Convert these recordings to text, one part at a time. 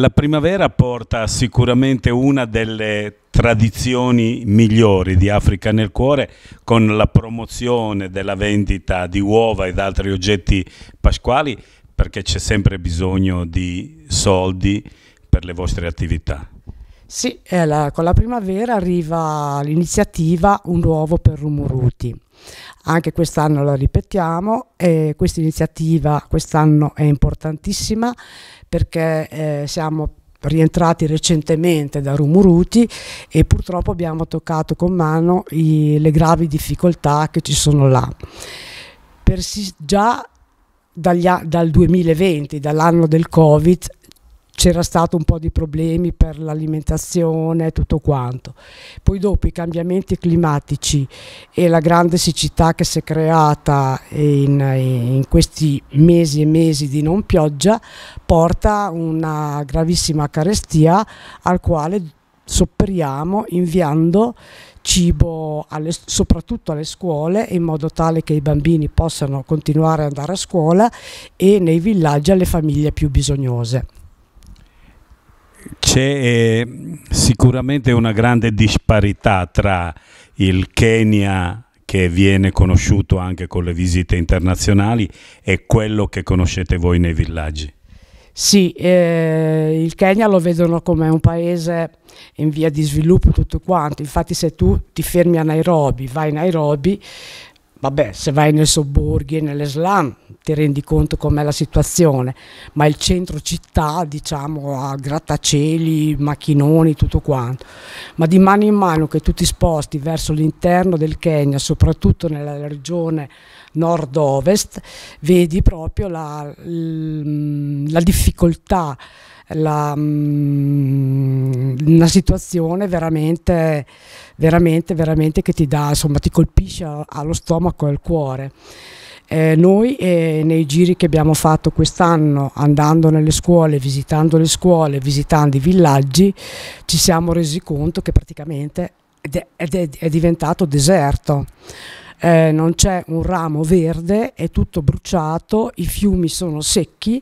La primavera porta sicuramente una delle tradizioni migliori di Africa nel cuore con la promozione della vendita di uova ed altri oggetti pasquali perché c'è sempre bisogno di soldi per le vostre attività. Sì, eh, la, con la primavera arriva l'iniziativa Un uovo per Rumuruti. Anche quest'anno la ripetiamo e questa iniziativa quest'anno è importantissima perché eh, siamo rientrati recentemente da Rumuruti e purtroppo abbiamo toccato con mano i, le gravi difficoltà che ci sono là. Persi, già dagli, dal 2020, dall'anno del Covid, c'era stato un po' di problemi per l'alimentazione e tutto quanto. Poi dopo i cambiamenti climatici e la grande siccità che si è creata in, in questi mesi e mesi di non pioggia porta una gravissima carestia al quale sopperiamo inviando cibo alle, soprattutto alle scuole in modo tale che i bambini possano continuare ad andare a scuola e nei villaggi alle famiglie più bisognose c'è eh, sicuramente una grande disparità tra il Kenya che viene conosciuto anche con le visite internazionali e quello che conoscete voi nei villaggi. Sì, eh, il Kenya lo vedono come un paese in via di sviluppo tutto quanto, infatti se tu ti fermi a Nairobi, vai a Nairobi, Vabbè, se vai nei sobborghi e nelle slum ti rendi conto com'è la situazione, ma il centro città, diciamo, ha grattacieli, macchinoni, tutto quanto. Ma di mano in mano che tu ti sposti verso l'interno del Kenya, soprattutto nella regione nord-ovest, vedi proprio la, la difficoltà la, mm, una situazione veramente, veramente, veramente che ti dà, insomma, ti colpisce allo stomaco e al cuore. Eh, noi eh, nei giri che abbiamo fatto quest'anno, andando nelle scuole, visitando le scuole, visitando i villaggi, ci siamo resi conto che praticamente è, è, è diventato deserto eh, non c'è un ramo verde, è tutto bruciato, i fiumi sono secchi,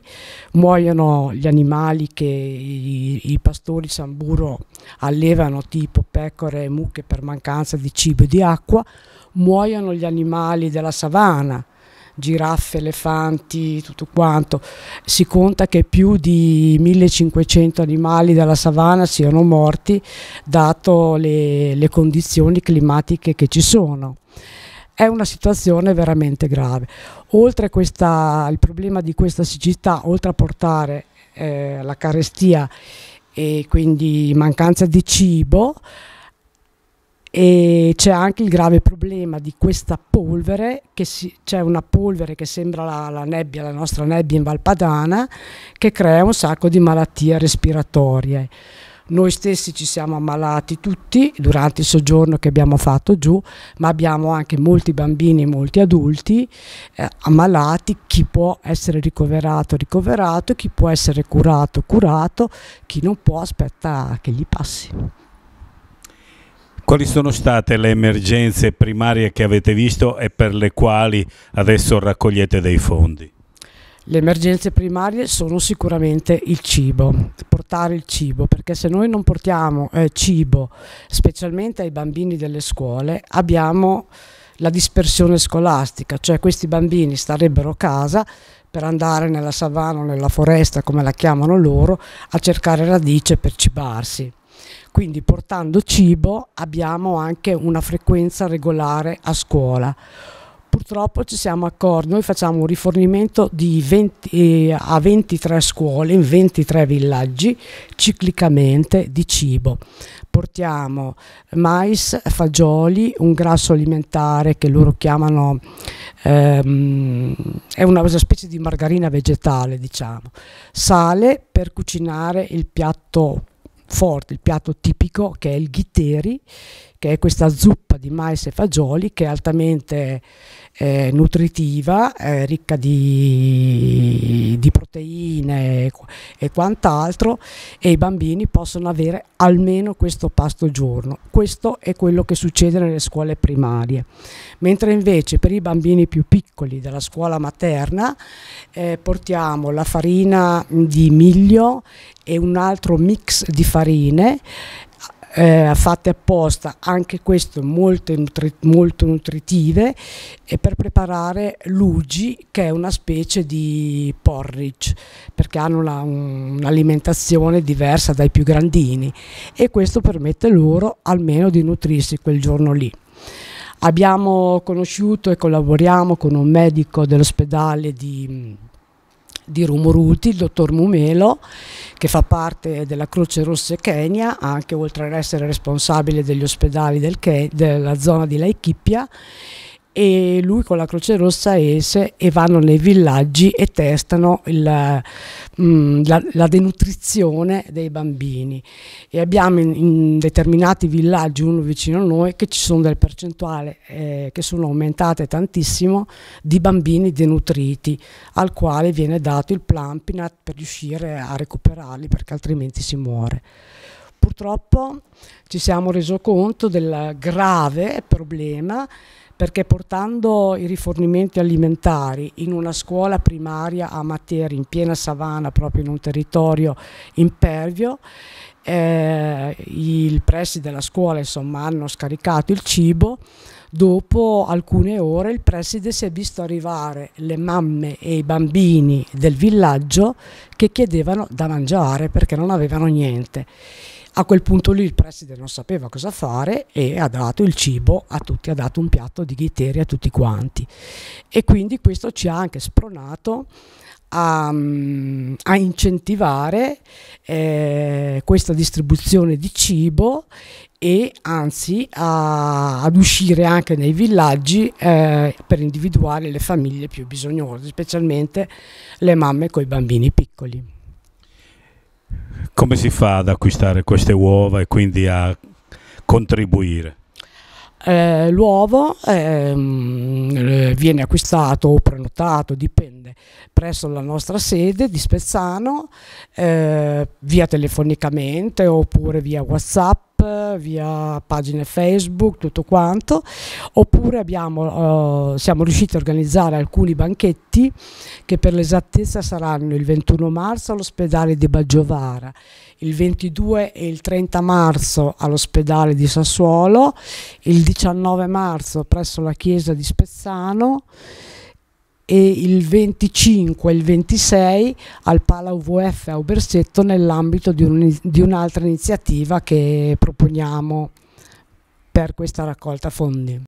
muoiono gli animali che i, i pastori Samburo allevano tipo pecore e mucche per mancanza di cibo e di acqua, muoiono gli animali della savana, giraffe, elefanti, tutto quanto. Si conta che più di 1500 animali della savana siano morti dato le, le condizioni climatiche che ci sono è una situazione veramente grave. Oltre al problema di questa siccità, oltre a portare eh, alla carestia e quindi mancanza di cibo, c'è anche il grave problema di questa polvere, che c'è una polvere che sembra la, la, nebbia, la nostra nebbia in Valpadana, che crea un sacco di malattie respiratorie. Noi stessi ci siamo ammalati tutti durante il soggiorno che abbiamo fatto giù, ma abbiamo anche molti bambini e molti adulti eh, ammalati, chi può essere ricoverato, ricoverato, chi può essere curato, curato, chi non può aspetta che gli passi. Quali sono state le emergenze primarie che avete visto e per le quali adesso raccogliete dei fondi? Le emergenze primarie sono sicuramente il cibo, portare il cibo, perché se noi non portiamo eh, cibo, specialmente ai bambini delle scuole, abbiamo la dispersione scolastica, cioè questi bambini starebbero a casa per andare nella savana o nella foresta, come la chiamano loro, a cercare radice per cibarsi. Quindi portando cibo abbiamo anche una frequenza regolare a scuola purtroppo ci siamo accorti, noi facciamo un rifornimento 20, eh, a 23 scuole in 23 villaggi ciclicamente di cibo. Portiamo mais, fagioli, un grasso alimentare che loro chiamano, ehm, è una, una specie di margarina vegetale diciamo, sale per cucinare il piatto forte, il piatto tipico che è il ghitteri che è questa zuppa di mais e fagioli che è altamente eh, nutritiva, eh, ricca di, di proteine e, e, quant'altro e i bambini possono avere almeno questo pasto al giorno. Questo è quello che succede nelle scuole primarie. Mentre invece per i bambini più piccoli della scuola materna eh, portiamo la farina di miglio e un altro mix di farine eh, fatte apposta, anche queste molto, nutri molto nutritive, per preparare l'ugi che è una specie di porridge, perché hanno un'alimentazione un diversa dai più grandini e questo permette loro almeno di nutrirsi quel giorno lì. Abbiamo conosciuto e collaboriamo con un medico dell'ospedale di di Rumoruti, il dottor Mumelo, che fa parte della Croce Rossa Kenya, anche oltre ad essere responsabile degli ospedali del della zona di Laikipia e lui con la Croce Rossa esce e vanno nei villaggi e testano il, mh, mm, la, la, denutrizione dei bambini e abbiamo in, in, determinati villaggi uno vicino a noi che ci sono delle percentuali eh, che sono aumentate tantissimo di bambini denutriti al quale viene dato il Plumpinat per riuscire a recuperarli perché altrimenti si muore purtroppo ci siamo resi conto del grave problema perché portando i rifornimenti alimentari in una scuola primaria a Matera, in piena savana, proprio in un territorio impervio, eh, i pressi della scuola insomma, hanno scaricato il cibo, dopo alcune ore il preside si è visto arrivare le mamme e i bambini del villaggio che chiedevano da mangiare perché non avevano niente. A quel punto lì il preside non sapeva cosa fare e ha dato il cibo a tutti, ha dato un piatto di ghiteri a tutti quanti. E quindi questo ci ha anche spronato a, mm, a incentivare eh, questa distribuzione di cibo e anzi a, ad uscire anche nei villaggi eh, per individuare le famiglie più bisognose, specialmente le mamme con i bambini piccoli. Come si fa ad acquistare queste uova e quindi a contribuire? Eh, l'uovo ehm, viene acquistato o prenotato, dipende, presso la nostra sede di Spezzano, eh, via telefonicamente oppure via Whatsapp via pagine Facebook, tutto quanto, oppure abbiamo, eh, siamo riusciti a organizzare alcuni banchetti che per l'esattezza saranno il 21 marzo all'ospedale di Baggiovara, il 22 e il 30 marzo all'ospedale di Sassuolo, il 19 marzo presso la chiesa di Spezzano, e il 25 e il 26 al Pala UVF a Ubersetto nell'ambito di, un, di un'altra iniziativa che proponiamo per questa raccolta fondi.